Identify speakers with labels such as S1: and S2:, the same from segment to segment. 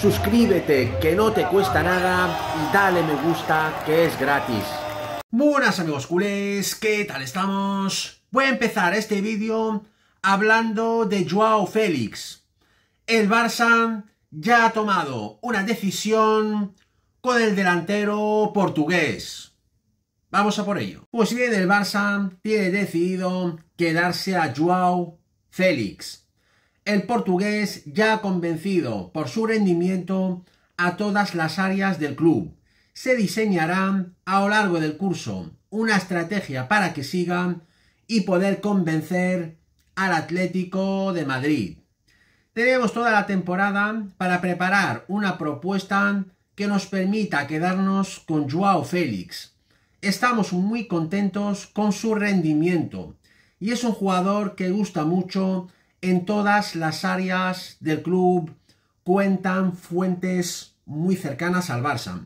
S1: suscríbete que no te cuesta nada y dale me gusta que es gratis. Buenas amigos culés, ¿qué tal estamos? Voy a empezar este vídeo hablando de Joao Félix. El Barça ya ha tomado una decisión con el delantero portugués. Vamos a por ello. Pues bien, el Barça tiene decidido quedarse a Joao Félix. El portugués ya ha convencido por su rendimiento a todas las áreas del club. Se diseñará a lo largo del curso una estrategia para que siga y poder convencer al Atlético de Madrid. Tenemos toda la temporada para preparar una propuesta que nos permita quedarnos con Joao Félix. Estamos muy contentos con su rendimiento y es un jugador que gusta mucho en todas las áreas del club cuentan fuentes muy cercanas al Barça.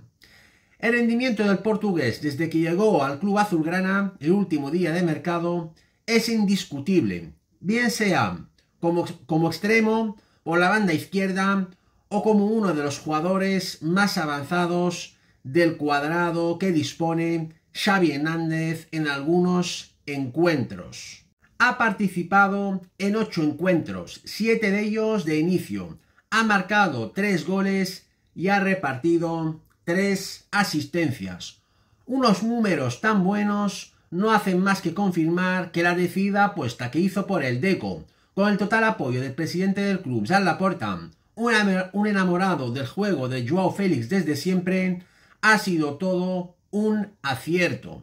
S1: El rendimiento del portugués desde que llegó al club azulgrana el último día de mercado es indiscutible, bien sea como, extremo o la banda izquierda o como uno de los jugadores más avanzados del cuadrado que dispone Xavi Hernández en algunos encuentros. Ha participado en ocho encuentros, siete de ellos de inicio. Ha marcado tres goles y ha repartido tres asistencias. Unos números tan buenos no hacen más que confirmar que la decida apuesta que hizo por el Deco, con el total apoyo del presidente del club, Jean Laporta, un enamorado del juego de Joao Félix desde siempre, ha sido todo un acierto.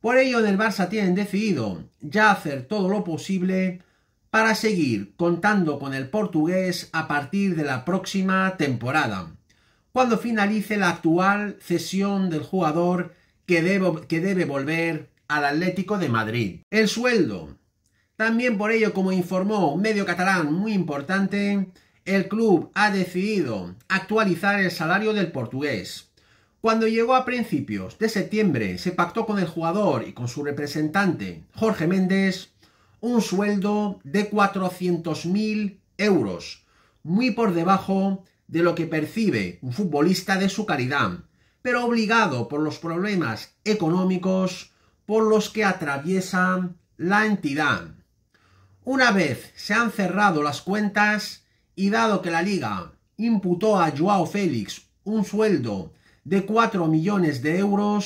S1: Por ello, en el Barça tienen decidido ya hacer todo lo posible para seguir contando con el portugués a partir de la próxima temporada, cuando finalice la actual cesión del jugador que debe, que debe volver al Atlético de Madrid. El sueldo. También por ello, como informó un medio catalán muy importante, el club ha decidido actualizar el salario del portugués cuando llegó a principios de septiembre, se pactó con el jugador y con su representante, Jorge Méndez, un sueldo de 400.000 euros, muy por debajo de lo que percibe un futbolista de su caridad, pero obligado por los problemas económicos por los que atraviesa la entidad. Una vez se han cerrado las cuentas y dado que la liga imputó a Joao Félix un sueldo de 4 millones de euros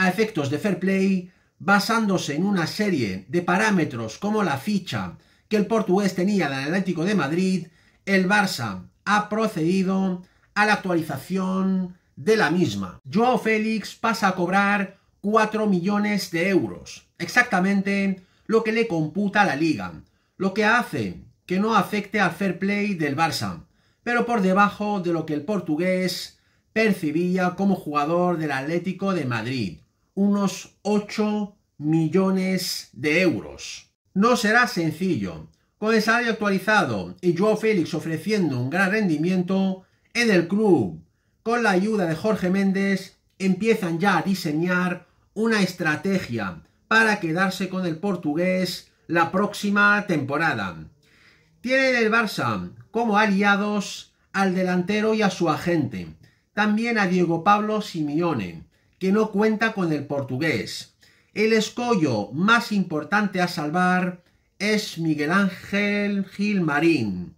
S1: a efectos de fair play basándose en una serie de parámetros como la ficha que el portugués tenía del Atlético de Madrid, el Barça ha procedido a la actualización de la misma. Joao Félix pasa a cobrar 4 millones de euros, exactamente lo que le computa la liga, lo que hace que no afecte al fair play del Barça, pero por debajo de lo que el portugués percibía como jugador del Atlético de Madrid, unos 8 millones de euros. No será sencillo. Con el salario actualizado y Joao Félix ofreciendo un gran rendimiento en el club, con la ayuda de Jorge Méndez, empiezan ya a diseñar una estrategia para quedarse con el portugués la próxima temporada. Tienen el Barça como aliados al delantero y a su agente, también a Diego Pablo Simeone, que no cuenta con el portugués. El escollo más importante a salvar es Miguel Ángel Gil Marín.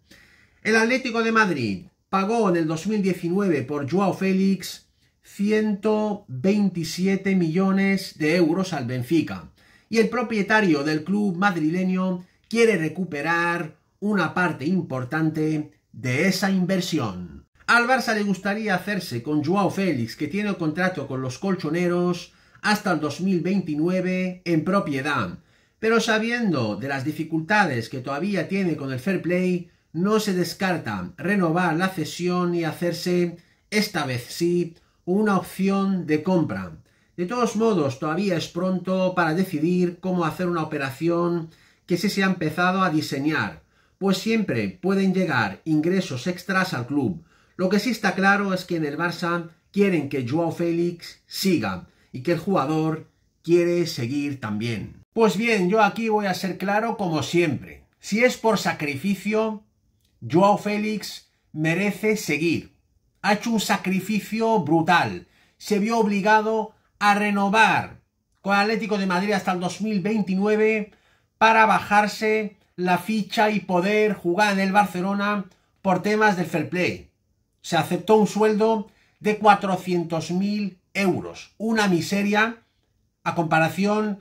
S1: El Atlético de Madrid pagó en el 2019 por Joao Félix 127 millones de euros al Benfica. Y el propietario del club madrileño quiere recuperar una parte importante de esa inversión. Al Barça le gustaría hacerse con Joao Félix, que tiene contrato con los colchoneros hasta el 2029 en propiedad, pero sabiendo de las dificultades que todavía tiene con el fair play, no se descarta renovar la cesión y hacerse, esta vez sí, una opción de compra. De todos modos, todavía es pronto para decidir cómo hacer una operación que se ha empezado a diseñar, pues siempre pueden llegar ingresos extras al club, lo que sí está claro es que en el Barça quieren que Joao Félix siga y que el jugador quiere seguir también. Pues bien, yo aquí voy a ser claro como siempre. Si es por sacrificio, Joao Félix merece seguir. Ha hecho un sacrificio brutal. Se vio obligado a renovar con Atlético de Madrid hasta el 2029 para bajarse la ficha y poder jugar en el Barcelona por temas del fair play se aceptó un sueldo de 400.000 euros. Una miseria a comparación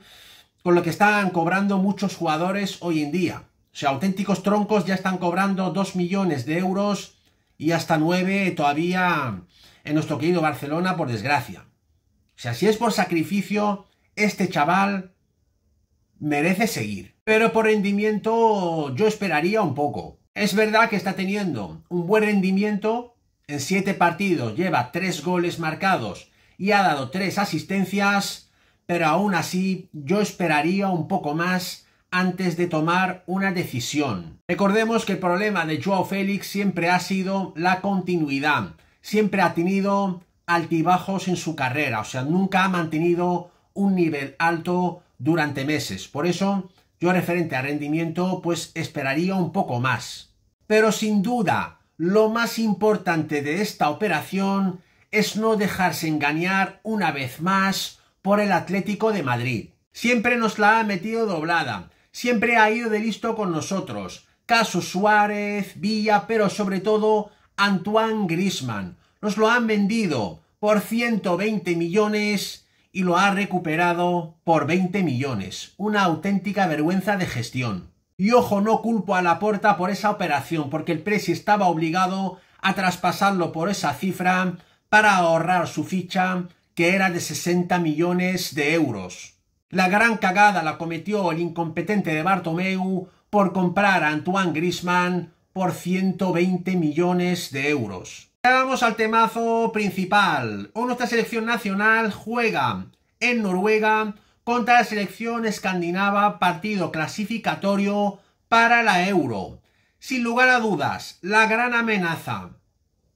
S1: con lo que están cobrando muchos jugadores hoy en día. O sea, auténticos troncos ya están cobrando 2 millones de euros y hasta 9 todavía en nuestro querido Barcelona, por desgracia. O sea, si es por sacrificio, este chaval merece seguir. Pero por rendimiento yo esperaría un poco. Es verdad que está teniendo un buen rendimiento, en siete partidos lleva tres goles marcados y ha dado tres asistencias, pero aún así yo esperaría un poco más antes de tomar una decisión. Recordemos que el problema de Joao Félix siempre ha sido la continuidad. Siempre ha tenido altibajos en su carrera, o sea, nunca ha mantenido un nivel alto durante meses. Por eso, yo referente a rendimiento, pues esperaría un poco más. Pero sin duda, lo más importante de esta operación es no dejarse engañar una vez más por el Atlético de Madrid. Siempre nos la ha metido doblada, siempre ha ido de listo con nosotros. Caso Suárez, Villa, pero sobre todo Antoine Grisman. Nos lo han vendido por 120 millones y lo ha recuperado por 20 millones. Una auténtica vergüenza de gestión. Y ojo, no culpo a la Porta por esa operación, porque el Presi estaba obligado a traspasarlo por esa cifra para ahorrar su ficha, que era de 60 millones de euros. La gran cagada la cometió el incompetente de Bartomeu por comprar a Antoine Grisman por 120 millones de euros. Vamos al temazo principal. O nuestra selección nacional juega en Noruega contra la selección escandinava, partido clasificatorio para la Euro. Sin lugar a dudas, la gran amenaza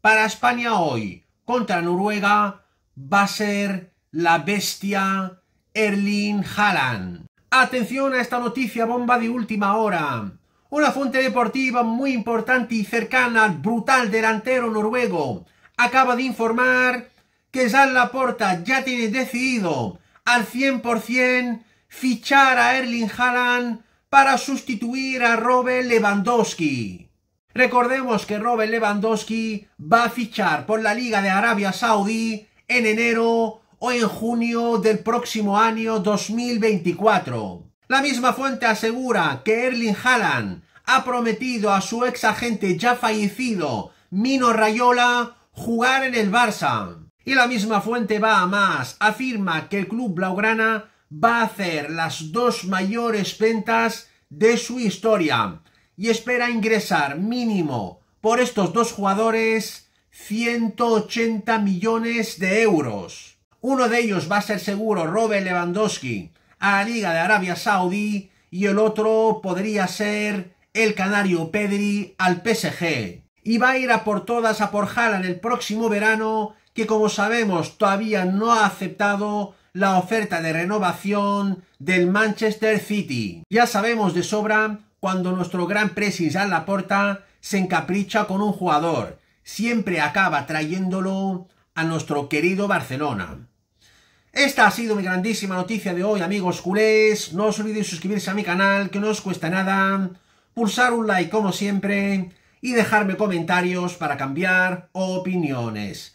S1: para España hoy contra Noruega va a ser la bestia Erling Haaland. Atención a esta noticia bomba de última hora. Una fuente deportiva muy importante y cercana al brutal delantero noruego acaba de informar que la Laporta ya tiene decidido al 100% fichar a Erling Haaland para sustituir a Robert Lewandowski. Recordemos que Robert Lewandowski va a fichar por la Liga de Arabia Saudí en enero o en junio del próximo año 2024. La misma fuente asegura que Erling Haaland ha prometido a su ex agente ya fallecido, Mino Rayola, jugar en el Barça. Y la misma fuente va a más. Afirma que el club blaugrana va a hacer las dos mayores ventas de su historia y espera ingresar mínimo por estos dos jugadores 180 millones de euros. Uno de ellos va a ser seguro Robert Lewandowski a la Liga de Arabia Saudí y el otro podría ser el canario Pedri al PSG. Y va a ir a por todas a por en el próximo verano que como sabemos todavía no ha aceptado la oferta de renovación del Manchester City. Ya sabemos de sobra cuando nuestro gran a la Laporta se encapricha con un jugador, siempre acaba trayéndolo a nuestro querido Barcelona. Esta ha sido mi grandísima noticia de hoy, amigos culés. No os olvidéis suscribirse a mi canal, que no os cuesta nada. Pulsar un like como siempre y dejarme comentarios para cambiar opiniones.